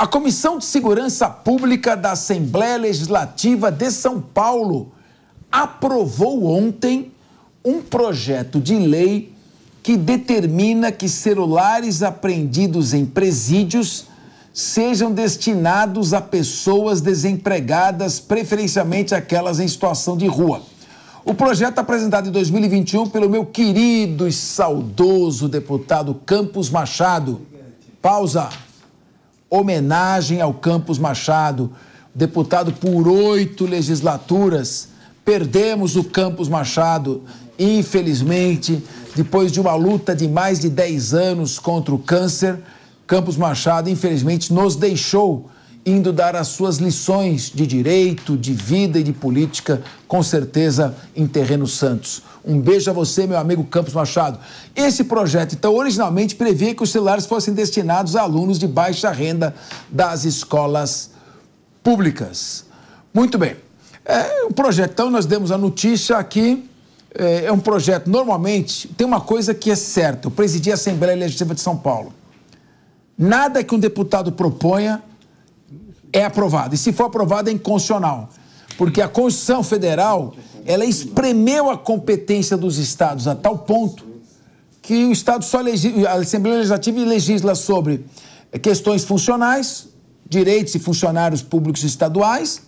A Comissão de Segurança Pública da Assembleia Legislativa de São Paulo aprovou ontem um projeto de lei que determina que celulares apreendidos em presídios sejam destinados a pessoas desempregadas, preferencialmente aquelas em situação de rua. O projeto apresentado em 2021 pelo meu querido e saudoso deputado Campos Machado. Pausa homenagem ao Campos Machado, deputado por oito legislaturas. Perdemos o Campos Machado, infelizmente, depois de uma luta de mais de 10 anos contra o câncer. Campos Machado, infelizmente, nos deixou indo dar as suas lições de direito, de vida e de política, com certeza em Terreno Santos. Um beijo a você, meu amigo Campos Machado. Esse projeto, então, originalmente previa que os celulares fossem destinados a alunos de baixa renda das escolas públicas. Muito bem. É um projeto, então, nós demos a notícia aqui. É, é um projeto, normalmente, tem uma coisa que é certa. Eu presidi a Assembleia Legislativa de São Paulo. Nada que um deputado proponha é aprovado. E se for aprovado, é inconstitucional. Porque a Constituição Federal, ela espremeu a competência dos estados a tal ponto que o Estado só a Assembleia Legislativa legisla sobre questões funcionais, direitos e funcionários públicos estaduais,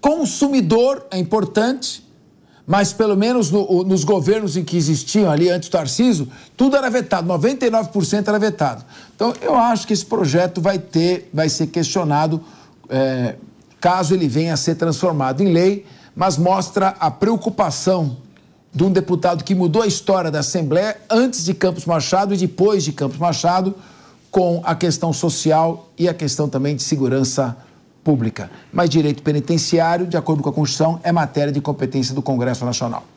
consumidor é importante, mas pelo menos no, nos governos em que existiam ali antes do Tarciso, tudo era vetado, 99% era vetado. Então, eu acho que esse projeto vai ter, vai ser questionado é, caso ele venha a ser transformado em lei, mas mostra a preocupação de um deputado que mudou a história da Assembleia antes de Campos Machado e depois de Campos Machado com a questão social e a questão também de segurança pública. Mas direito penitenciário, de acordo com a Constituição, é matéria de competência do Congresso Nacional.